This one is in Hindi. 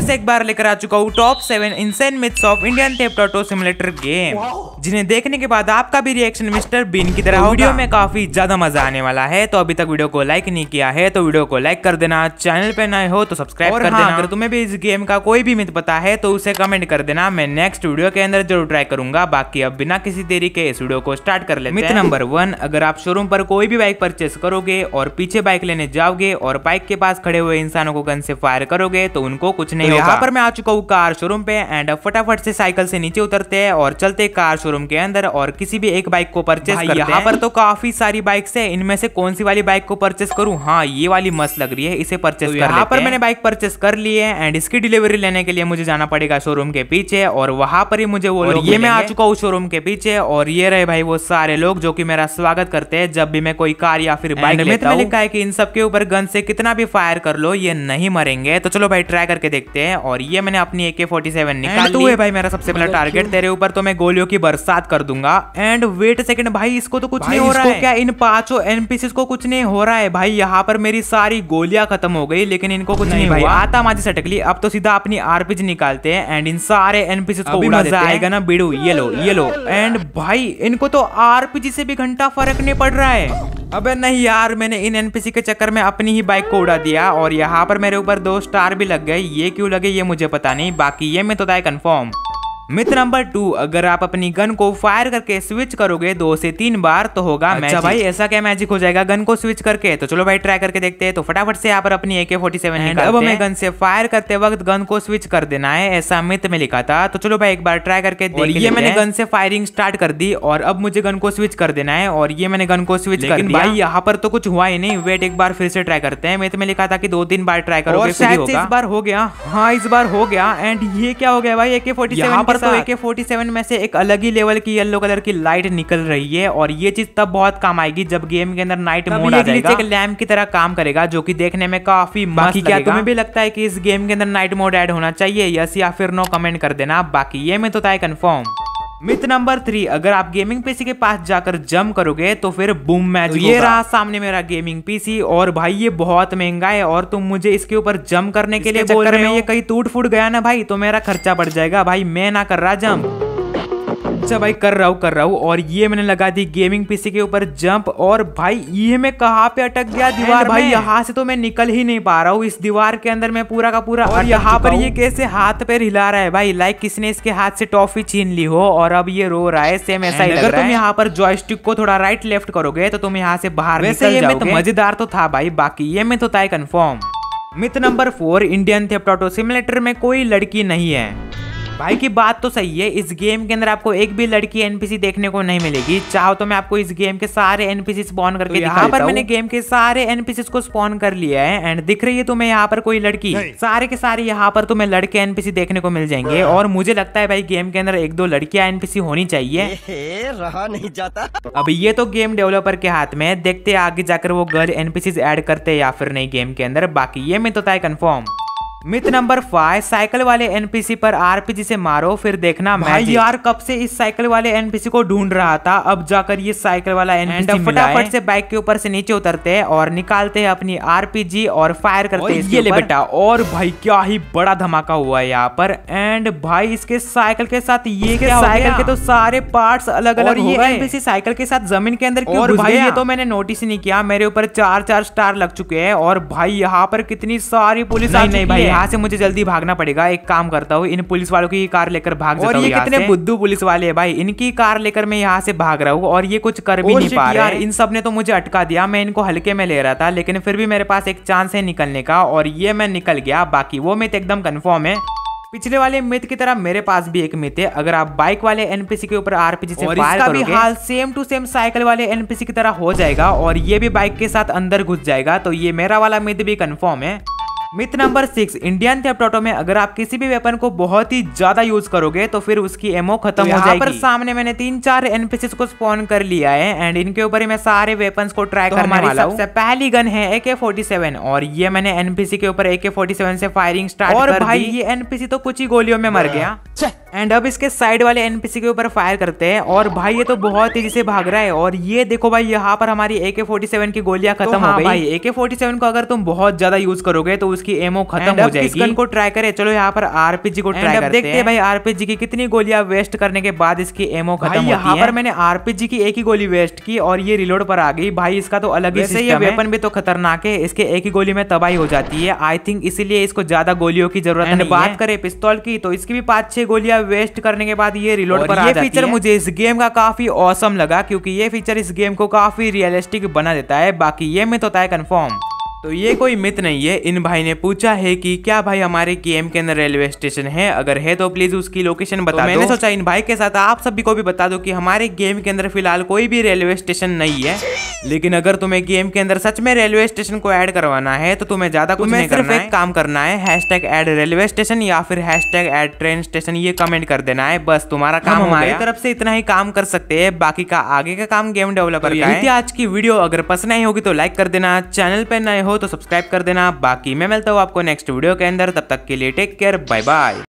फिर से एक बार लेकर आ चुका हूँ top seven insane myths of Indian theft auto simulator game जिन्हें देखने के बाद आपका भी रिएक्शन मिस्टर बीन की तरह वीडियो में काफी ज्यादा मजा आने वाला है तो अभी तक वीडियो को लाइक नहीं किया है तो वीडियो को लाइक कर देना चैनल पे नए हो तो सब्सक्राइब कर हाँ, देना अगर तुम्हें भी इस गेम का कोई भी मित पता है तो उसे कमेंट कर देना मैं नेक्स्ट वीडियो के अंदर जरूर ट्राई करूंगा बाकी अब बिना किसी देरी के इस वीडियो को स्टार्ट कर लेते मित्र नंबर वन अगर आप शोरूम पर कोई भी बाइक परचेस करोगे और पीछे बाइक लेने जाओगे और बाइक के पास खड़े हुए इंसानों को गन से फायर करोगे तो उनको कुछ नहीं नहीं यहाँ पर मैं आ चुका हूँ कार शोरूम पे एंड फटाफट से साइकिल से नीचे उतरते हैं और चलते कार शोरूम के अंदर और किसी भी एक बाइक को परचेस करते यहाँ पर तो काफी सारी बाइक्स है इनमें से कौन सी वाली बाइक को परचेस करूँ हाँ ये वाली मस्त लग रही है इसे परचेस तो यहाँ पर मैंने बाइक परचेस कर ली है एंड इसकी डिलीवरी लेने के लिए मुझे जाना पड़ेगा शोरूम के पीछे और वहाँ पर ही मुझे वो ये मैं आ चुका हूँ शोरूम के पीछे और ये रहे भाई वो सारे लोग जो की मेरा स्वागत करते है जब भी मैं कोई कार या फिर बाइक लेता हूँ लिखा है की इन सबके ऊपर गन से कितना भी फायर कर लो ये नहीं मरेंगे तो चलो भाई ट्राई करके देखते लेते हैं और ये मैंने अपनी ए के फोर्टी सेवन निकाल तू है भाई मेरा सबसे पहला टारगेट मतलब तेरे ऊपर तो मैं गोलियों की बरसात कर दूंगा एंड वेट सेकंड भाई इसको तो कुछ नहीं हो रहा है क्या इन पांचों एनपीसी को कुछ नहीं हो रहा है भाई यहाँ पर मेरी सारी गोलियां खत्म हो गई लेकिन इनको कुछ नहीं भाई आता माजी सटक ली अब तो सीधा अपनी आरपीजी निकालते हैं एंड इन सारे एनपीसी को मजा आएगा ना बिड़ू ये लो ये लो एंड भाई इनको तो आरपीजी से भी घंटा फर्क नहीं पड़ रहा है अबे नहीं यार मैंने इन एनपीसी के चक्कर में अपनी ही बाइक को उड़ा दिया और यहाँ पर मेरे ऊपर दो स्टार भी लग गए ये क्यों लगे ये मुझे पता नहीं बाकी ये मैं तो था कन्फर्म मित्र नंबर टू अगर आप अपनी गन को फायर करके स्विच करोगे दो से तीन बार तो होगा अच्छा भाई ऐसा क्या मैजिक हो जाएगा गन को स्विच करके तो चलो भाई ट्राई करके देखते हैं तो फटाफट से यहाँ पर अपनी ए के फोर्टी सेवन अब हमें गन से फायर करते वक्त गन को स्विच कर देना है ऐसा मित्र में लिखा था तो चलो भाई एक बार ट्राई करके देख ये मैंने गन से फायरिंग स्टार्ट कर दी और अब मुझे गन को स्विच कर देना है और ये मैंने गन को स्विच कर दिया भाई यहाँ पर तो कुछ हुआ ही नहीं वेट एक बार फिर से ट्राई करते हैं मित्र में लिखा था की दो तीन बार ट्राई करो शायद इस बार हो गया हाँ इस बार हो गया एंड ये क्या हो गया भाई ए के फोर्टी तो ए के में से एक अलग ही लेवल की येलो कलर की लाइट निकल रही है और ये चीज तब बहुत काम आएगी जब गेम के अंदर नाइट मोड आ जाएगा एक लैम्प की तरह काम करेगा जो कि देखने में काफी बाकी क्या तुम्हें भी लगता है कि इस गेम के अंदर नाइट मोड ऐड होना चाहिए यस या फिर नो कमेंट कर देना बाकी ये में तो था कन्फर्म मित नंबर थ्री अगर आप गेमिंग पीसी के पास जाकर जम करोगे तो फिर बूम मैच तो ये रहा सामने मेरा गेमिंग पीसी और भाई ये बहुत महंगा है और तुम मुझे इसके ऊपर जम करने के लिए बोल रहे हो ये कहीं टूट फूट गया ना भाई तो मेरा खर्चा बढ़ जाएगा भाई मैं ना कर रहा जम अच्छा भाई कर रहा हूँ कर रहा हूँ और ये मैंने लगा दी गेमिंग पीसी के ऊपर जंप और भाई ये मैं कहाँ पे अटक गया दीवार भाई यहाँ से तो मैं निकल ही नहीं पा रहा हूँ इस दीवार के अंदर मैं पूरा का पूरा और यहाँ पर ये कैसे हाथ पे हिला रहा है भाई लाइक किसने इसके हाथ से टॉफी छीन ली हो और अब ये रो रहा है सेम ऐसा ही अगर तुम यहाँ पर जॉयस्टिक को थोड़ा राइट लेफ्ट करोगे तो तुम यहाँ से बाहर मजेदार तो था भाई बाकी ये मैं तो था confirm myth number four Indian theft auto simulator में कोई लड़की नहीं है भाई की बात तो सही है इस गेम के अंदर आपको एक भी लड़की एनपीसी देखने को नहीं मिलेगी चाहो तो मैं आपको इस गेम के सारे एनपीसी स्पॉन करके तो यहाँ पर मैंने गेम के सारे एनपीसी को स्पॉन कर लिया है एंड दिख रही है तुम्हें यहाँ पर कोई लड़की सारे के सारे यहाँ पर तुम्हें लड़के एनपीसी देखने को मिल जाएंगे हाँ। और मुझे लगता है भाई गेम के अंदर एक दो लड़कियां एनपीसी होनी चाहिए रहा नहीं जाता तो अब ये तो गेम डेवलपर के हाथ में देखते आगे जाकर वो गर्ल एनपीसी एड करते या फिर नहीं गेम के अंदर बाकी ये मैं तो तय confirm myth number five cycle वाले एनपीसी पर आरपीजी से मारो फिर देखना मैं यार कब से इस साइकिल वाले एनपीसी को ढूंढ रहा था अब जाकर ये साइकिल वाला एनपीसी फटाफट से बाइक के ऊपर से नीचे उतरते हैं और निकालते हैं अपनी आरपीजी और फायर करते हैं ये ले बेटा और भाई क्या ही बड़ा धमाका हुआ है यहाँ पर एंड भाई इसके साइकिल के साथ ये साइकिल के तो सारे पार्ट अलग अलग साइकिल के साथ जमीन के अंदर और भाई ये तो मैंने नोटिस नहीं किया मेरे ऊपर चार चार स्टार लग चुके हैं और भाई यहाँ पर कितनी सारी पुलिस नहीं नहीं भाई यहाँ से मुझे जल्दी भागना पड़ेगा एक काम करता हूँ इन पुलिस वालों की कार लेकर भाग और ये कितने बुद्धू पुलिस वाले हैं भाई इनकी कार लेकर मैं यहाँ से भाग रहा हूँ और ये कुछ कर भी नहीं पा रहा इन सब ने तो मुझे अटका दिया मैं इनको हल्के में ले रहा था लेकिन फिर भी मेरे पास एक चांस है निकलने का और ये मैं निकल गया बाकी वो मैं तो एकदम कन्फर्म है पिछले वाले मिथ की तरह मेरे पास भी एक मिथ है अगर आप बाइक वाले एनपीसी के ऊपर आरपीजी से फायर करोगे भी हाल सेम टू सेम साइकिल वाले एनपीसी की तरह हो जाएगा और ये भी बाइक के साथ अंदर घुस जाएगा तो ये मेरा वाला मिथ भी कंफर्म है myth number six Indian theft auto में अगर आप किसी भी वेपन को बहुत ही ज्यादा यूज करोगे तो फिर उसकी एमओ खत्म हो जाएगी पर सामने मैंने तीन चार एनपीसी को स्पॉन कर लिया है एंड इनके ऊपर मैं सारे वेपन को ट्राई तो करने वाला हूँ पहली गन है एके फोर्टी सेवन और ये मैंने एनपीसी के ऊपर एके फोर्टी सेवन से फायरिंग स्टार्ट और भाई ये एनपीसी तो कुछ ही गोलियों में मर हाँ। गया एंड अब इसके साइड वाले एनपीसी के ऊपर फायर करते हैं और भाई ये तो बहुत तेजी से भाग रहा है और ये देखो भाई यहाँ पर हमारी ए के फोर्टी सेवन की गोलियां तो खत्म तो हाँ हो गई भाई ए के फोर्टी सेवन को अगर तुम बहुत ज्यादा यूज करोगे तो उसकी एमओ खत्म हो जाएगी इसको को ट्राई करे चलो यहाँ पर आरपीजी को ट्राई करते हैं भाई आरपीजी की कितनी गोलियां वेस्ट करने के बाद इसकी एमओ खत्म यहाँ पर मैंने आरपीजी की एक ही गोली वेस्ट की और ये रिलोड पर आ गई भाई इसका तो अलग ही ये वेपन भी तो खतरनाक है इसके एक ही गोली में तबाही हो जाती है आई थिंक इसीलिए इसको ज्यादा गोलियों की जरूरत है बात करें पिस्तौल की तो इसकी भी पांच छह गोलियां वेस्ट करने के बाद ये रिलोड पर ये फीचर मुझे इस गेम का काफी औसम लगा क्योंकि ये फीचर इस गेम को काफी रियलिस्टिक बना देता है बाकी ये में होता है कन्फर्म तो ये कोई मित नहीं है इन भाई ने पूछा है कि क्या भाई हमारे केएम के अंदर रेलवे स्टेशन है अगर है तो प्लीज उसकी लोकेशन बता तो मैंने सोचा इन भाई के साथ आप सभी को भी बता दो कि हमारे गेम के अंदर फिलहाल कोई भी रेलवे स्टेशन नहीं है लेकिन अगर तुम्हें गेम के अंदर सच में रेलवे स्टेशन को ऐड करवाना है तो तुम्हें ज्यादा कुछ नहीं करना है। काम करना है हैशटैग ऐड रेलवे स्टेशन या फिर हैशटैग ऐड ट्रेन स्टेशन ये कमेंट कर देना है बस तुम्हारा काम हमारी तरफ से इतना ही काम कर सकते हैं बाकी का आगे का काम गेम डेवलपर तो का आज की वीडियो अगर पसंद नहीं होगी तो लाइक कर देना चैनल पर नए हो तो सब्सक्राइब कर देना बाकी मैं मिलता हूँ आपको नेक्स्ट वीडियो के अंदर तब तक के लिए टेक केयर बाय बाय